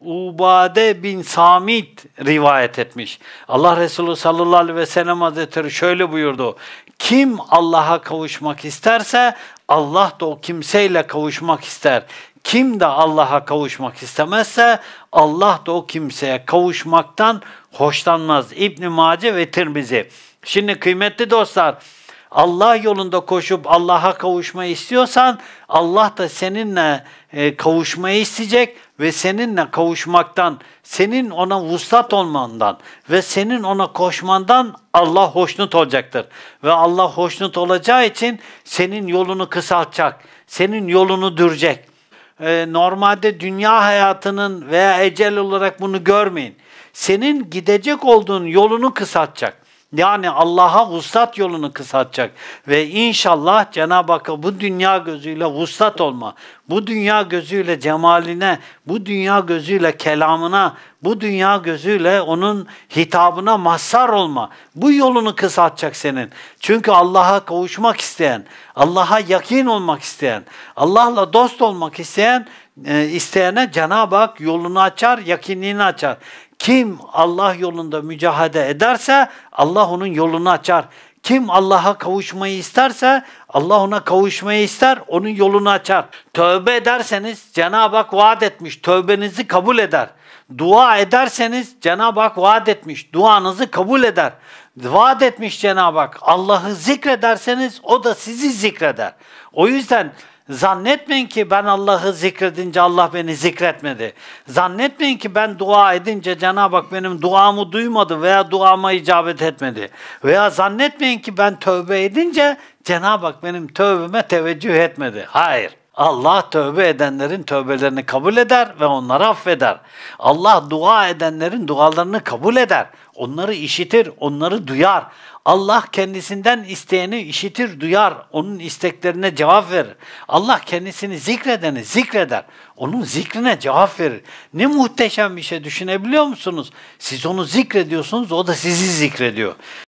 Ubade bin Samit rivayet etmiş. Allah Resulü sallallahu aleyhi ve sellem hazretleri şöyle buyurdu. Kim Allah'a kavuşmak isterse Allah da o kimseyle kavuşmak ister. Kim de Allah'a kavuşmak istemezse Allah da o kimseye kavuşmaktan hoşlanmaz. İbn Mace ve Tirmizi. Şimdi kıymetli dostlar, Allah yolunda koşup Allah'a kavuşmayı istiyorsan Allah da seninle e, kavuşmayı isteyecek ve seninle kavuşmaktan, senin ona vuslat olmandan ve senin ona koşmandan Allah hoşnut olacaktır. Ve Allah hoşnut olacağı için senin yolunu kısaltacak, senin yolunu dürecek. E, normalde dünya hayatının veya ecel olarak bunu görmeyin. Senin gidecek olduğun yolunu kısaltacak. Yani Allah'a vuslat yolunu kısaltacak ve inşallah Cenab-ı Hakk'a bu dünya gözüyle vuslat olma, bu dünya gözüyle cemaline, bu dünya gözüyle kelamına, bu dünya gözüyle onun hitabına mazhar olma. Bu yolunu kısaltacak senin. Çünkü Allah'a kavuşmak isteyen, Allah'a yakin olmak isteyen, Allah'la dost olmak isteyen e, isteyene Cenab-ı Hak yolunu açar, yakinliğini açar. Kim Allah yolunda mücadele ederse Allah onun yolunu açar. Kim Allah'a kavuşmayı isterse Allah ona kavuşmayı ister, onun yolunu açar. Tövbe ederseniz Cenab-ı Hak vaat etmiş, tövbenizi kabul eder. Dua ederseniz Cenab-ı Hak vaat etmiş, duanızı kabul eder. Vaat etmiş Cenab-ı Hak, Allah'ı zikrederseniz o da sizi zikreder. O yüzden Zannetmeyin ki ben Allah'ı zikredince Allah beni zikretmedi. Zannetmeyin ki ben dua edince Cenab-ı Hak benim duamı duymadı veya duama icabet etmedi. Veya zannetmeyin ki ben tövbe edince Cenab-ı Hak benim tövbeme teveccüh etmedi. Hayır. Allah tövbe edenlerin tövbelerini kabul eder ve onları affeder. Allah dua edenlerin dualarını kabul eder. Onları işitir, onları duyar. Allah kendisinden isteyeni işitir, duyar. Onun isteklerine cevap verir. Allah kendisini zikredeni zikreder. Onun zikrine cevap verir. Ne muhteşem bir şey düşünebiliyor musunuz? Siz onu zikrediyorsunuz, o da sizi zikrediyor.